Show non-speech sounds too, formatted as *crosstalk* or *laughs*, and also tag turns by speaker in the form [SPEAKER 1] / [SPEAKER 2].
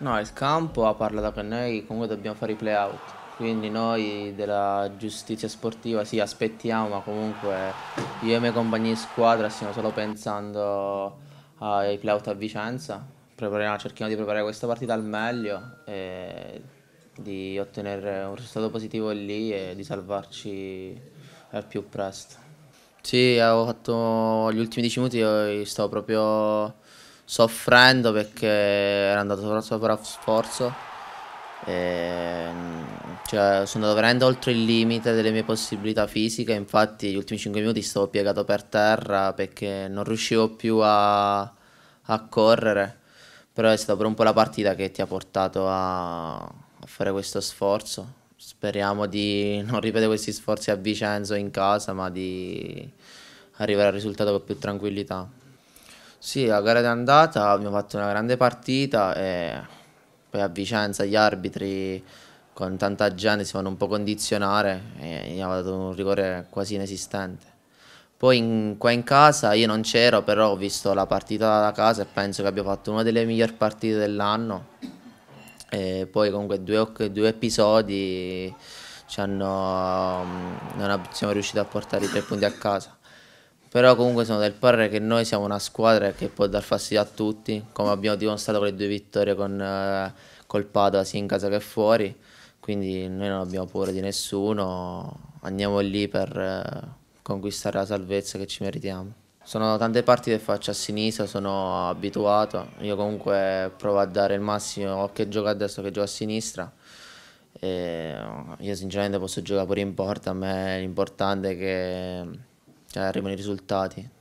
[SPEAKER 1] No, il campo ha parlato che noi comunque dobbiamo fare i playout. Quindi noi della giustizia sportiva sì aspettiamo, ma comunque io e i miei compagni di squadra stiamo solo pensando ai playout a Vicenza. cerchiamo di preparare questa partita al meglio e di ottenere un risultato positivo lì e di salvarci al più presto. Sì, avevo fatto gli ultimi 10 minuti, stavo proprio soffrendo perché era andato sopra, sopra sforzo. E, mm, cioè, sono andato veramente oltre il limite delle mie possibilità fisiche. Infatti, gli ultimi 5 minuti stavo piegato per terra perché non riuscivo più a, a correre. Però è stata per un po' la partita che ti ha portato a, a fare questo sforzo. Speriamo di *laughs* non ripetere questi sforzi a Vicenzo in casa, ma di arrivare al risultato con più tranquillità. Sì, la gara di andata abbiamo fatto una grande partita e poi a Vicenza gli arbitri con tanta gente si fanno un po' condizionare e gli hanno dato un rigore quasi inesistente. Poi in, qua in casa io non c'ero, però ho visto la partita da casa e penso che abbia fatto una delle migliori partite dell'anno. E poi comunque due, due episodi ci hanno, mm, non siamo riusciti a portare i tre punti a casa. Però comunque sono del parere che noi siamo una squadra che può dar fastidio a tutti, come abbiamo dimostrato con le due vittorie con, eh, col Padova sia in casa che fuori, quindi noi non abbiamo paura di nessuno, andiamo lì per eh, conquistare la salvezza che ci meritiamo. Sono tante parti che faccio a sinistra, sono abituato, io comunque provo a dare il massimo che gioco a destra che gioco a sinistra. E io sinceramente posso giocare pure in porta, a me l'importante è che cioè, arrivano i risultati.